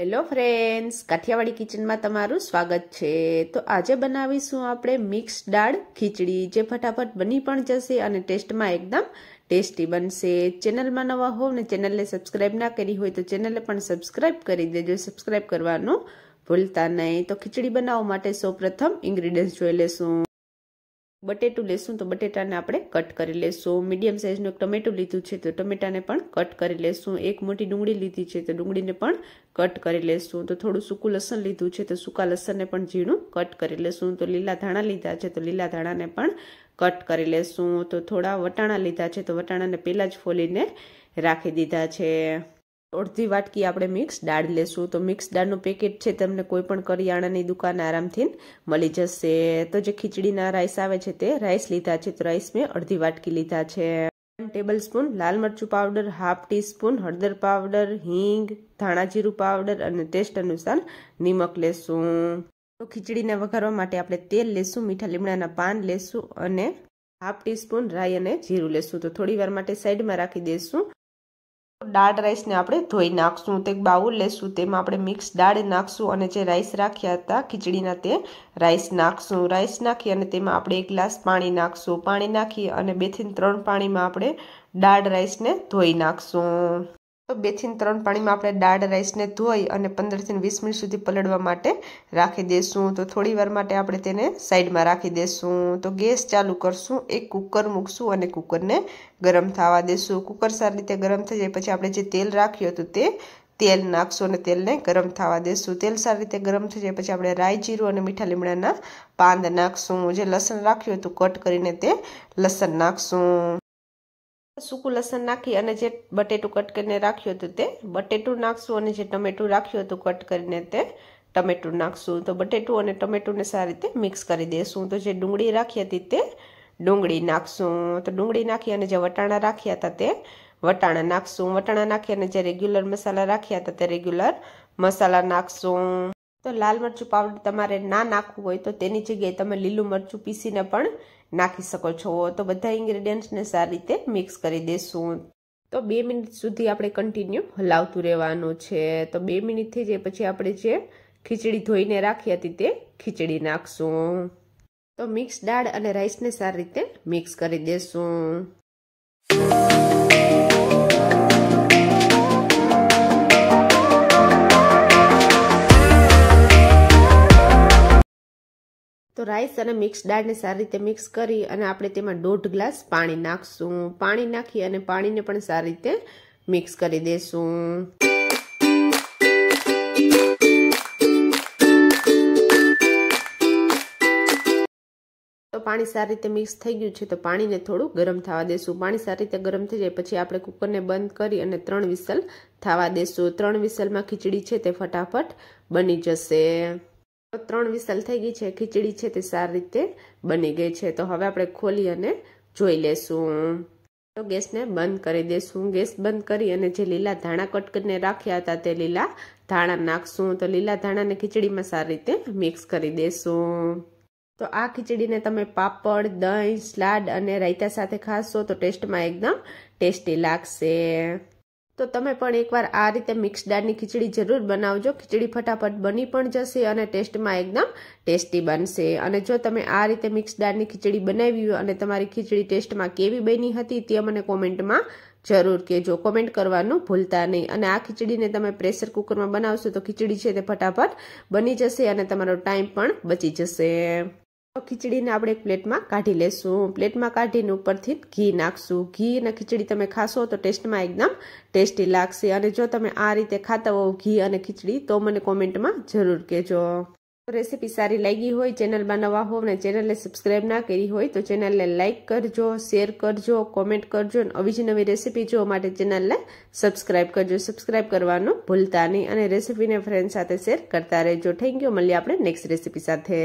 hello friends Kathiawadi કિચનમાં તમારું સ્વાગત છે તો આજે બનાવીશું આપણે મિક્સ દાળ ખીચડી જે ફટાફટ બની પણ જશે અને ટેસ્ટમાં એકદમ ટેસ્ટી બનશે ચેનલમાં નવા હોવ ને ચેનલને સબસ્ક્રાઈબ ના કરી હોય તો ચેનલને પણ સબસ્ક્રાઈબ કરી દેજો સબસ્ક્રાઈબ કરવાનું ભૂલતા નહીં તો ખીચડી બનાવવા માટે સૌપ્રથમ ઇન્ગ્રીડિયન્ટ્સ જોઈ લેશું બટેટું લેશું તો બટેટાને આપણે કટ કરી લેશું મીડિયમ સાઇઝનું એક ટમેટું લીધું છે તો ટમેટાને પણ કટ કરી લેશું એક મોટી ડુંગળી લીધી છે તો ડુંગળીને પણ કટ કરી લેશું તો થોડું સૂકું લસણ લીધું છે તો સૂકા લસણને પણ ઝીણું કટ કરી લેશું તો લીલા ધાણા લીધા છે તો લીલા ધાણાને પણ કટ કરી લેશું તો થોડા વટાણા લીધા છે તો વટાણાને પહેલાં જ ફોલીને રાખી દીધા છે અડધી વાટકી આપણે મિક્સ દાળ લેશું તો મિક્સ દાળનું પેકેટ છે તમને કોઈ પણ કરિયાણાની દુકાન આરામથી મળી જશે તો જે ખીચડીના રાઈસ આવે છે તે રાઈસ લીધા છે તો રાઈસ મેં અડધી વાટકી લીધા છે વન ટેબલ સ્પૂન લાલ મરચું પાવડર હાફ ટી સ્પૂન હળદર પાવડર હિંગ ધાણા જીરું પાવડર અને ટેસ્ટ અનુસાર નિમક લેશું તો ખીચડીને વઘારવા માટે આપણે તેલ લેશું મીઠા લીમડાના પાન લેશું અને હાફ ટી સ્પૂન રાઈ અને જીરું લેશું તો થોડી વાર માટે સાઈડમાં રાખી દઈશું દાળ રાઈસને આપણે ધોઈ નાખશું તે બાઉલ લેશું તેમાં આપણે મિક્સ દાળ નાખશું અને જે રાઈસ રાખ્યા હતા ખીચડીના તે રાઈસ નાખશું રાઈસ નાખી અને તેમાં આપણે એક ગ્લાસ પાણી નાખશું પાણી નાખી અને બેથી ત્રણ પાણીમાં આપણે દાળ રાઈસને ધોઈ નાખશું તો બેથી ત્રણ પાણીમાં આપણે દાળ રાઈસને ધોઈ અને પંદરથી વીસ મિનિટ સુધી પલળવા માટે રાખી દઈશું તો થોડી વાર માટે આપણે તેને સાઈડમાં રાખી દઈશું તો ગેસ ચાલુ કરશું એક કુકર મૂકશું અને કુકરને ગરમ થવા દઈશું કુકર સારી રીતે ગરમ થઈ જાય પછી આપણે જે તેલ રાખ્યું હતું તે તેલ નાખશું અને તેલને ગરમ થવા દઈશું તેલ સારી રીતે ગરમ થઈ જાય પછી આપણે રાઈ જીરું અને મીઠા લીમડાના પાંદ નાખશું જે લસણ રાખ્યું હતું કટ કરીને તે લસણ નાખશું સૂકું લસણ નાખી અને જે બટેટું કટ કરીને રાખ્યું હતું તે બટેટું નાખશું અને જે ટમેટું રાખ્યું હતું કટ કરીને તે ટમેટું નાખશું તો બટેટું અને ટમેટુંને સારી રીતે મિક્સ કરી દેશું તો જે ડુંગળી રાખી હતી તે ડુંગળી નાખશું તો ડુંગળી નાખી અને જે વટાણા રાખ્યા હતા તે વટાણા નાખશું વટાણા નાખી અને જે રેગ્યુલર મસાલા રાખ્યા હતા તે રેગ્યુલર મસાલા નાખશું તો લાલ મરચું પાવડર તમારે ના નાખવું હોય તો તેની જગ્યાએ તમે લીલું મરચું પીસીને પણ નાખી શકો છો તો બધા ઇન્ગ્રેડિયન્ટ્સને સારી રીતે મિક્સ કરી દઈશું તો બે મિનિટ સુધી આપણે કન્ટિન્યુ હલાવતું રહેવાનું છે તો બે મિનિટથી થઈ જાય પછી આપણે જે ખીચડી ધોઈને રાખી હતી તે ખીચડી નાખશું તો મિક્સ દાળ અને રાઈસને સારી રીતે મિક્સ કરી દેશું તો રાઈસ અને મિક્સ દાળને સારી રીતે મિક્સ કરી અને આપણે તેમાં દોઢ ગ્લાસ પાણી નાખશું પાણી નાખી અને પાણીને પણ સારી રીતે મિક્સ કરી દેશું તો પાણી સારી રીતે મિક્સ થઈ ગયું છે તો પાણીને થોડું ગરમ થવા દેશું પાણી સારી રીતે ગરમ થઈ જાય પછી આપણે કુકરને બંધ કરી અને ત્રણ વિસલ થવા દેશું ત્રણ વિસલમાં ખીચડી છે તે ફટાફટ બની જશે ત્રણ વિસલ થઈ ગઈ છે ખીચડી છે તે સારી રીતે બની ગઈ છે તો હવે આપણે ખોલી અને જોઈ લેશું તો ગેસને બંધ કરી દેશું ગેસ બંધ કરી અને જે લીલા ધાણા કટ રાખ્યા હતા તે લીલા ધાણા નાખશું તો લીલા ધાણાને ખીચડીમાં સારી રીતે મિક્સ કરી દેશું તો આ ખીચડીને તમે પાપડ દહીં સલાડ અને રાયતા સાથે ખાશો તો ટેસ્ટમાં એકદમ ટેસ્ટી લાગશે તો તમે પણ એકવાર આ રીતે મિક્સ દાળની ખીચડી જરૂર બનાવજો ખીચડી ફટાફટ બની પણ જશે અને ટેસ્ટમાં એકદમ ટેસ્ટી બનશે અને જો તમે આ રીતે મિક્સ દાળની ખીચડી બનાવી અને તમારી ખીચડી ટેસ્ટમાં કેવી બની હતી તે મને કોમેન્ટમાં જરૂર કહેજો કોમેન્ટ કરવાનું ભૂલતા નહીં અને આ ખીચડીને તમે પ્રેશર કુકરમાં બનાવશો તો ખીચડી છે તે ફટાફટ બની જશે અને તમારો ટાઈમ પણ બચી જશે ખીચડીને આપણે એક પ્લેટમાં કાઢી લેશું પ્લેટમાં કાઢીને ઉપરથી ઘી નાખશું ઘી અને ખીચડી તમે ખાશો તો ટેસ્ટમાં એકદમ ટેસ્ટી લાગશે અને જો તમે આ રીતે ખાતા હોવ ઘી અને ખીચડી તો મને કોમેન્ટમાં જરૂર કહેજો રેસીપી સારી લાગી હોય ચેનલમાં નવા હોવ અને ચેનલને સબસ્ક્રાઈબ ના કરી હોય તો ચેનલને લાઇક કરજો શેર કરજો કોમેન્ટ કરજો અને અવી નવી રેસીપી જોવા માટે ચેનલને સબસ્ક્રાઈબ કરજો સબસ્ક્રાઈબ કરવાનું ભૂલતા નહીં અને રેસીપીને ફ્રેન્ડ સાથે શેર કરતા રહેજો થેન્ક યુ મળીએ આપણે નેક્સ્ટ રેસીપી સાથે